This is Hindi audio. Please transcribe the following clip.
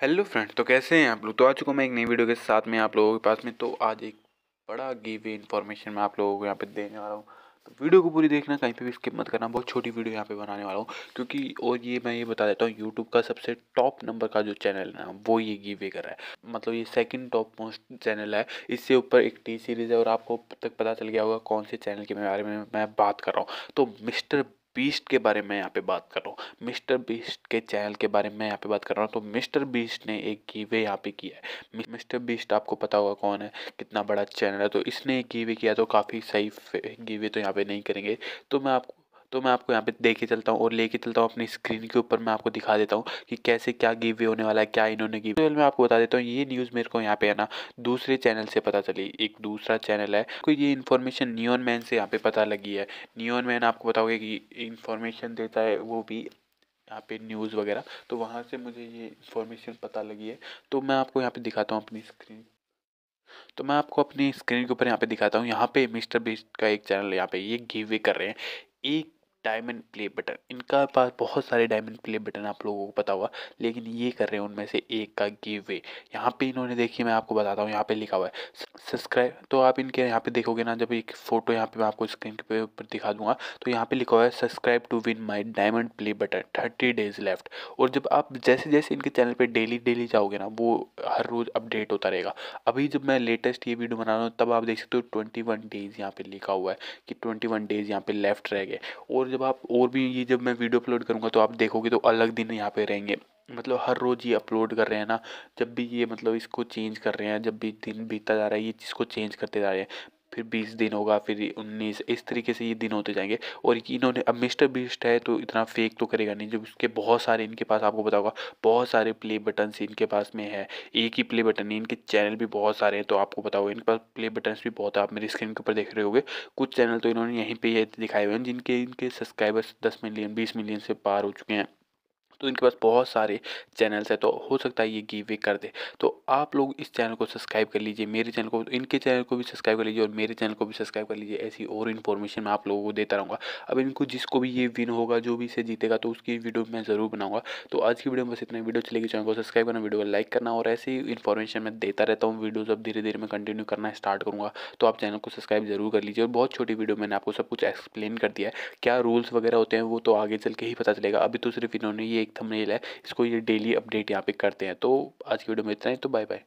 हेलो फ्रेंड्स तो कैसे हैं आप लोग तो आ चुका मैं एक नई वीडियो के साथ में आप लोगों के पास में तो आज एक बड़ा वे इन्फॉर्मेशन मैं आप लोगों को यहाँ पे देने वाला हूँ तो वीडियो को पूरी देखना कहीं पे भी स्किप मत करना बहुत छोटी वीडियो यहाँ पे बनाने वाला हूँ क्योंकि और ये मैं ये बता देता हूँ यूट्यूब का सबसे टॉप नंबर का जो चैनल है वो ये वे कर रहा है मतलब ये सेकंड टॉप मोस्ट चैनल है इससे ऊपर एक टी सीरीज़ है और आपको तक पता चल गया होगा कौन से चैनल के बारे में मैं बात कर रहा हूँ तो मिस्टर बीस्ट के बारे में यहाँ पे बात कर रहा हूँ मिस्टर बीस्ट के चैनल के बारे में यहाँ पे बात कर रहा हूँ तो मिस्टर बीस्ट ने एक गीवे यहाँ पे किया है मिस्टर बीस्ट आपको पता होगा कौन है कितना बड़ा चैनल है तो इसने एक गीवे किया तो काफ़ी सही गीवे तो यहाँ पे नहीं करेंगे तो मैं आपको तो मैं आपको यहाँ पे देख के चलता हूँ और लेके चलता हूँ अपनी स्क्रीन के ऊपर मैं आपको दिखा देता हूँ कि कैसे क्या गिव वे होने वाला है क्या इन्होंने गिव तो मैं आपको बता देता हूँ ये न्यूज़ मेरे को यहाँ पे है ना दूसरे चैनल से पता चली एक दूसरा चैनल है कोई ये इन्फॉर्मेशन नियोन मैन से यहाँ पे पता लगी है नियोन मैन आपको बताओगे कि इन्फॉर्मेशन देता है वो भी यहाँ पे न्यूज़ वगैरह तो वहाँ से मुझे ये इन्फॉर्मेशन पता लगी है तो मैं आपको यहाँ पर दिखाता हूँ अपनी स्क्रीन तो मैं आपको अपनी स्क्रीन के ऊपर यहाँ पे दिखाता हूँ यहाँ पे मिस्टर बीस्ट का एक चैनल यहाँ पे ये गिव वे कर रहे हैं एक डायमंड प्ले बटन इनका पास बहुत सारे डायमंड प्ले बटन आप लोगों को पता हुआ लेकिन ये कर रहे हैं उनमें से एक का गिव वे यहाँ पे इन्होंने देखिए मैं आपको बताता हूँ यहाँ पे लिखा हुआ है सब्सक्राइब तो आप इनके यहाँ पे देखोगे ना जब एक फोटो यहाँ पे मैं आपको स्क्रीन पे ऊपर दिखा दूंगा तो यहाँ पे लिखा हुआ है subscribe to win my diamond play button thirty days left और जब आप जैसे जैसे इनके चैनल पर डेली डेली जाओगे ना वो हर रोज़ अपडेट होता रहेगा अभी जब मैं लेटेस्ट ये वीडियो बना रहा हूँ तब आप देख सकते हो ट्वेंटी डेज यहाँ पे लिखा हुआ है कि ट्वेंटी डेज यहाँ पे लेफ्ट रह गए और जब आप और भी ये जब मैं वीडियो अपलोड करूँगा तो आप देखोगे तो अलग दिन यहाँ पे रहेंगे मतलब हर रोज़ ये अपलोड कर रहे हैं ना जब भी ये मतलब इसको चेंज कर रहे हैं जब भी दिन बीतता जा रहा है ये चीज़ को चेंज करते जा रहे हैं फिर बीस दिन होगा फिर उन्नीस इस तरीके से ये दिन होते जाएंगे और इन्होंने अब मिस्टर बीस्ट है तो इतना फेक तो करेगा नहीं जब उसके बहुत सारे इनके पास आपको बताऊंगा बहुत सारे प्ले बटन्स इनके पास में है एक ही प्ले बटन है इनके चैनल भी बहुत सारे हैं तो आपको बताओ इनके पास प्ले बटन भी बहुत है आप मेरी स्क्रीन के ऊपर देख रहे होगे कुछ चैनल तो इन्होंने यहीं पर दिखाए हुए हैं जिनके इनके सब्सक्राइबर्स दस मिलियन बीस मिलियन से पार हो चुके हैं तो इनके पास बहुत सारे चैनल्स हैं तो हो सकता है ये गिव वे कर दे तो आप लोग इस चैनल को सब्सक्राइब कर लीजिए मेरे चैनल को इनके चैनल को भी सब्सक्राइब कर लीजिए और मेरे चैनल को भी सब्सक्राइब कर लीजिए ऐसी और इन्फॉर्मेशन मैं आप लोगों को देता रहूँगा अब इनको जिसको भी ये विन होगा जो भी इसे जीतेगा तो उसकी वीडियो मैं ज़रूर बनाऊंगा तो आज की वीडियो में बस इतना वीडियो चलेगी तो चैनल को सब्सक्राइब करना वीडियो को लाइक करना और ऐसी इन्फॉर्मेशन मैं देता रहता हूँ वीडियोज़ अब धीरे धीरे मैं कंटिन्यू करना स्टार्ट करूँगा तो आप चैनल को सब्सक्राइब जरूर कर लीजिए और बहुत छोटी वीडियो मैंने आपको सब कुछ एक्सप्लेन कर दिया है क्या रूल्स वगैरह होते हैं वो तो आगे चल के ही पता चलेगा अभी तो सिर्फ इन्होंने ये एक थंबनेल है इसको ये डेली अपडेट यहाँ पे करते हैं तो आज की वीडियो में इतना ही तो बाय बाय